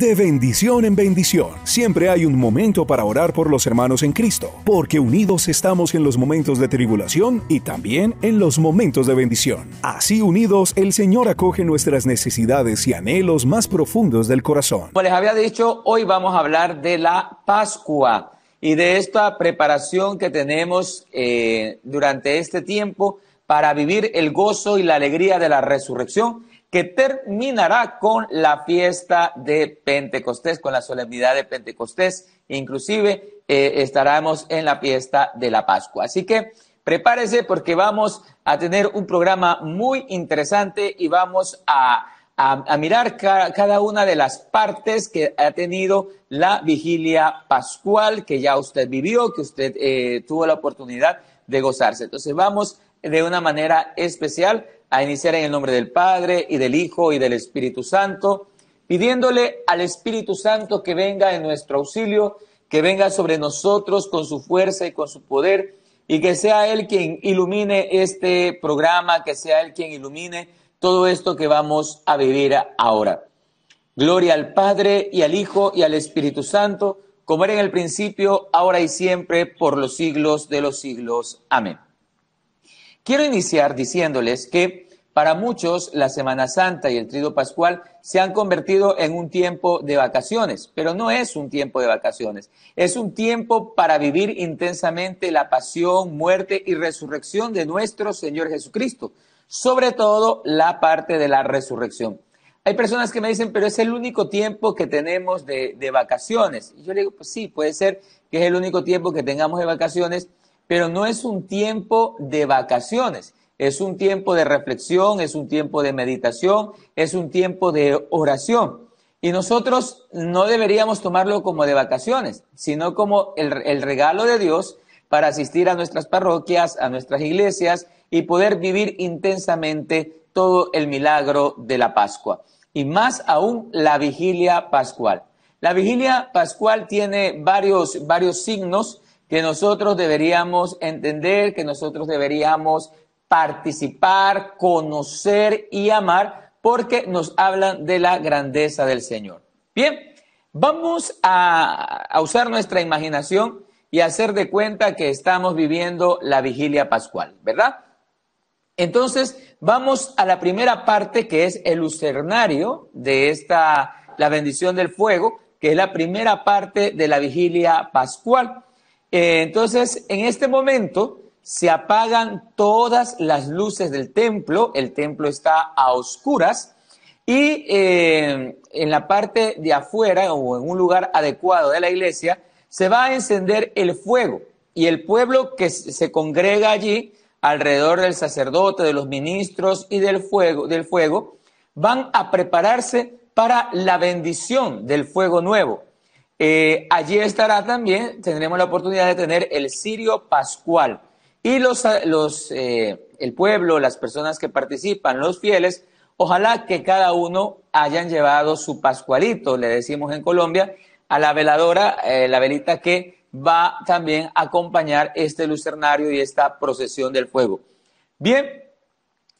De bendición en bendición, siempre hay un momento para orar por los hermanos en Cristo, porque unidos estamos en los momentos de tribulación y también en los momentos de bendición. Así unidos, el Señor acoge nuestras necesidades y anhelos más profundos del corazón. Como les había dicho, hoy vamos a hablar de la Pascua y de esta preparación que tenemos eh, durante este tiempo para vivir el gozo y la alegría de la resurrección que terminará con la fiesta de Pentecostés, con la solemnidad de Pentecostés. Inclusive eh, estaremos en la fiesta de la Pascua. Así que prepárese porque vamos a tener un programa muy interesante y vamos a, a, mirar cada una de las partes que ha tenido la vigilia pascual que ya usted vivió, que usted eh, tuvo la oportunidad de gozarse. Entonces vamos de una manera especial a iniciar en el nombre del Padre y del Hijo y del Espíritu Santo, pidiéndole al Espíritu Santo que venga en nuestro auxilio, que venga sobre nosotros con su fuerza y con su poder, y que sea Él quien ilumine este programa, que sea Él quien ilumine todo esto que vamos a vivir ahora. Gloria al Padre y al Hijo y al Espíritu Santo, como era en el principio, ahora y siempre, por los siglos de los siglos. Amén. Quiero iniciar diciéndoles que para muchos la Semana Santa y el Trido Pascual se han convertido en un tiempo de vacaciones, pero no es un tiempo de vacaciones, es un tiempo para vivir intensamente la pasión, muerte y resurrección de nuestro Señor Jesucristo, sobre todo la parte de la resurrección. Hay personas que me dicen, pero es el único tiempo que tenemos de, de vacaciones. Y yo le digo, pues sí, puede ser que es el único tiempo que tengamos de vacaciones, pero no es un tiempo de vacaciones, es un tiempo de reflexión, es un tiempo de meditación, es un tiempo de oración. Y nosotros no deberíamos tomarlo como de vacaciones, sino como el, regalo de Dios para asistir a nuestras parroquias, a nuestras iglesias y poder vivir intensamente todo el milagro de la Pascua. Y más aún la vigilia pascual. La vigilia pascual tiene varios, varios signos que nosotros deberíamos entender, que nosotros deberíamos participar, conocer y amar, porque nos hablan de la grandeza del Señor. Bien, vamos a, usar nuestra imaginación y hacer de cuenta que estamos viviendo la vigilia pascual, ¿verdad? Entonces, vamos a la primera parte que es el lucernario de esta, la bendición del fuego, que es la primera parte de la vigilia pascual. Eh, entonces, en este momento se apagan todas las luces del templo, el templo está a oscuras y eh, en la parte de afuera o en un lugar adecuado de la iglesia se va a encender el fuego y el pueblo que se congrega allí alrededor del sacerdote, de los ministros y del fuego, del fuego van a prepararse para la bendición del fuego nuevo. Eh, allí estará también, tendremos la oportunidad de tener el Sirio Pascual. Y eh, el pueblo, las personas que participan, los fieles, ojalá que cada uno hayan llevado su Pascualito, le decimos en Colombia, a la veladora, eh, la velita que va también a acompañar este lucernario y esta procesión del fuego. Bien,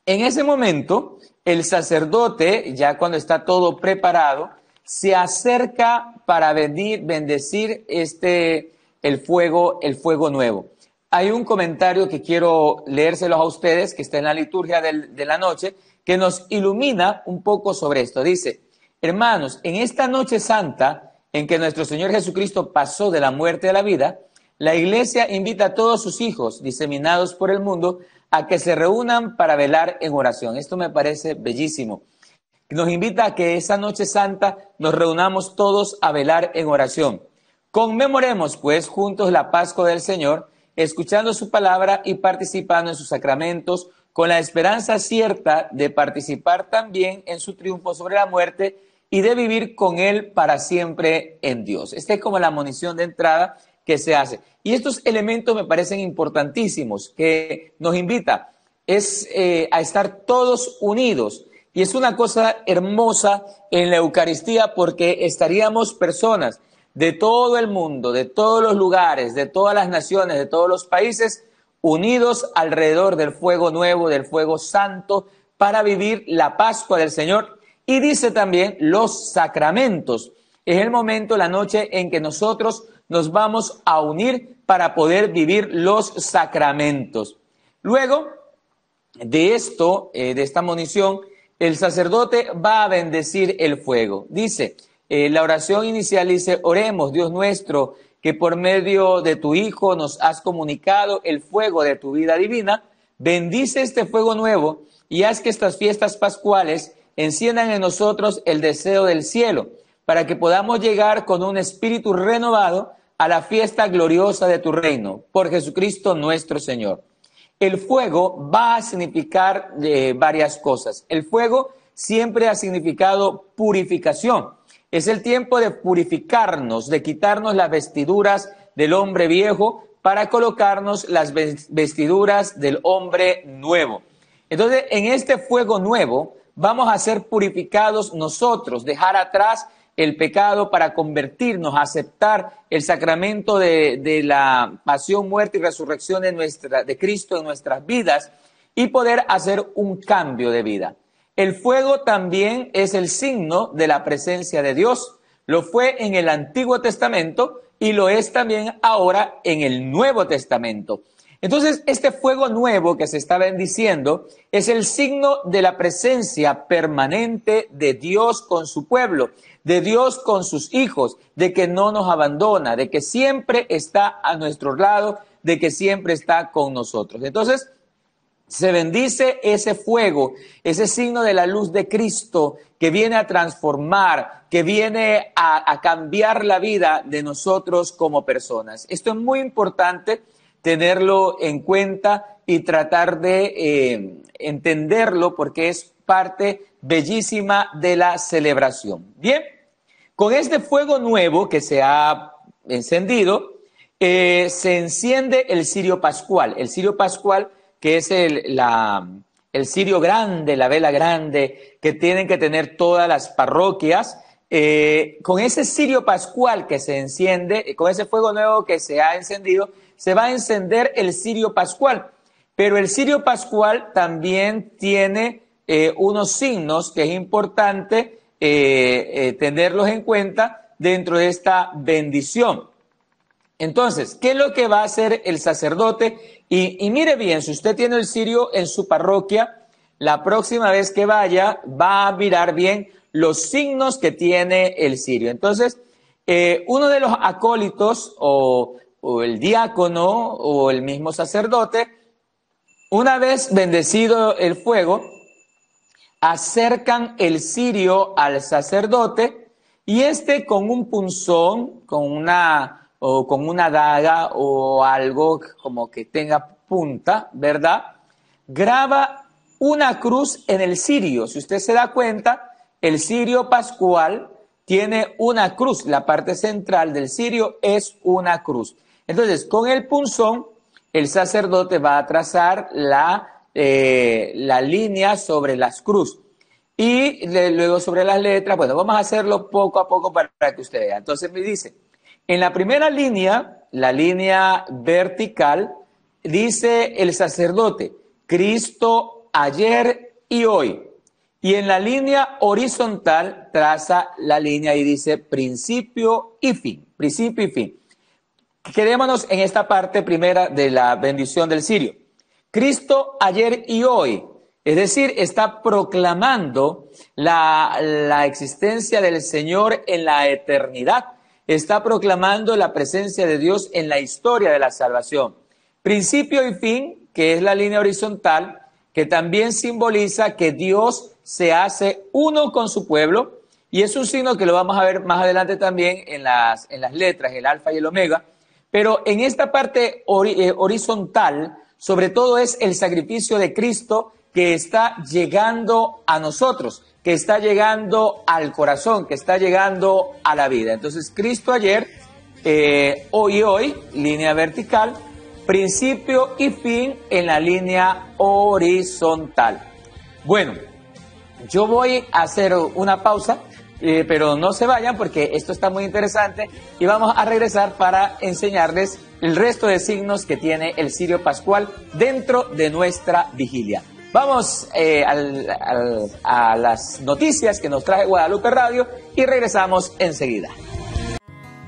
en ese momento, el sacerdote, ya cuando está todo preparado, se acerca para bendecir este, el fuego, el fuego nuevo. Hay un comentario que quiero leérselo a ustedes, que está en la liturgia de la noche, que nos ilumina un poco sobre esto. Dice, hermanos, en esta noche santa en que nuestro Señor Jesucristo pasó de la muerte a la vida, la Iglesia invita a todos sus hijos diseminados por el mundo a que se reúnan para velar en oración. Esto me parece bellísimo nos invita a que esa noche santa nos reunamos todos a velar en oración. Conmemoremos pues juntos la Pascua del Señor, escuchando su palabra y participando en sus sacramentos, con la esperanza cierta de participar también en su triunfo sobre la muerte y de vivir con Él para siempre en Dios. Esta es como la munición de entrada que se hace. Y estos elementos me parecen importantísimos, que nos invita es eh, a estar todos unidos y es una cosa hermosa en la Eucaristía porque estaríamos personas de todo el mundo, de todos los lugares, de todas las naciones, de todos los países, unidos alrededor del fuego nuevo, del fuego santo, para vivir la Pascua del Señor. Y dice también los sacramentos. Es el momento, la noche en que nosotros nos vamos a unir para poder vivir los sacramentos. Luego de esto, eh, de esta munición, el sacerdote va a bendecir el fuego. Dice, eh, la oración inicial dice, oremos, Dios nuestro, que por medio de tu Hijo nos has comunicado el fuego de tu vida divina, bendice este fuego nuevo y haz que estas fiestas pascuales enciendan en nosotros el deseo del cielo, para que podamos llegar con un espíritu renovado a la fiesta gloriosa de tu reino, por Jesucristo nuestro Señor. El fuego va a significar eh, varias cosas. El fuego siempre ha significado purificación. Es el tiempo de purificarnos, de quitarnos las vestiduras del hombre viejo para colocarnos las vestiduras del hombre nuevo. Entonces, en este fuego nuevo vamos a ser purificados nosotros, dejar atrás el pecado para convertirnos, a aceptar el sacramento de, de, la pasión, muerte y resurrección de, nuestra, de Cristo en nuestras vidas y poder hacer un cambio de vida. El fuego también es el signo de la presencia de Dios. Lo fue en el Antiguo Testamento y lo es también ahora en el Nuevo Testamento. Entonces, este fuego nuevo que se está bendiciendo es el signo de la presencia permanente de Dios con su pueblo, de Dios con sus hijos, de que no nos abandona, de que siempre está a nuestro lado, de que siempre está con nosotros. Entonces, se bendice ese fuego, ese signo de la luz de Cristo que viene a transformar, que viene a, a cambiar la vida de nosotros como personas. Esto es muy importante tenerlo en cuenta y tratar de eh, entenderlo porque es parte bellísima de la celebración. Bien, con este fuego nuevo que se ha encendido, eh, se enciende el cirio pascual. El cirio pascual, que es el, la, cirio grande, la vela grande, que tienen que tener todas las parroquias. Eh, con ese cirio pascual que se enciende, con ese fuego nuevo que se ha encendido, se va a encender el cirio pascual. Pero el cirio pascual también tiene eh, unos signos que es importante eh, eh, tenerlos en cuenta dentro de esta bendición. Entonces, ¿qué es lo que va a hacer el sacerdote? Y, mire bien, si usted tiene el cirio en su parroquia, la próxima vez que vaya va a mirar bien los signos que tiene el cirio. Entonces, uno de los acólitos o o el diácono o el mismo sacerdote, una vez bendecido el fuego, acercan el cirio al sacerdote y este con un punzón, con una o con una daga o algo como que tenga punta, ¿verdad? Graba una cruz en el cirio. Si usted se da cuenta, el cirio pascual tiene una cruz. La parte central del cirio es una cruz. Entonces, con el punzón, el sacerdote va a trazar la, eh, línea sobre las cruz. Y luego sobre las letras, bueno, vamos a hacerlo poco a poco para, para que usted vea. Entonces me dice, en la primera línea, la línea vertical, dice el sacerdote, Cristo ayer y hoy. Y en la línea horizontal traza la línea y dice principio y fin, principio y fin. Quedémonos en esta parte primera de la bendición del sirio. Cristo ayer y hoy, es decir, está proclamando la, existencia del Señor en la eternidad, está proclamando la presencia de Dios en la historia de la salvación. Principio y fin, que es la línea horizontal, que también simboliza que Dios se hace uno con su pueblo, y es un signo que lo vamos a ver más adelante también en las, en las letras, el alfa y el omega, pero en esta parte eh, horizontal, sobre todo es el sacrificio de Cristo que está llegando a nosotros, que está llegando al corazón, que está llegando a la vida. Entonces, Cristo ayer, eh, hoy y hoy, línea vertical, principio y fin en la línea horizontal. Bueno, yo voy a hacer una pausa eh, pero no se vayan porque esto está muy interesante y vamos a regresar para enseñarles el resto de signos que tiene el Sirio Pascual dentro de nuestra vigilia. Vamos eh, a las noticias que nos trae Guadalupe Radio y regresamos enseguida.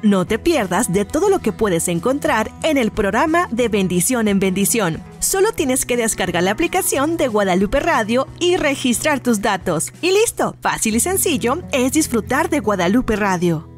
No te pierdas de todo lo que puedes encontrar en el programa de Bendición en Bendición. Solo tienes que descargar la aplicación de Guadalupe Radio y registrar tus datos. Y listo, fácil y sencillo es disfrutar de Guadalupe Radio.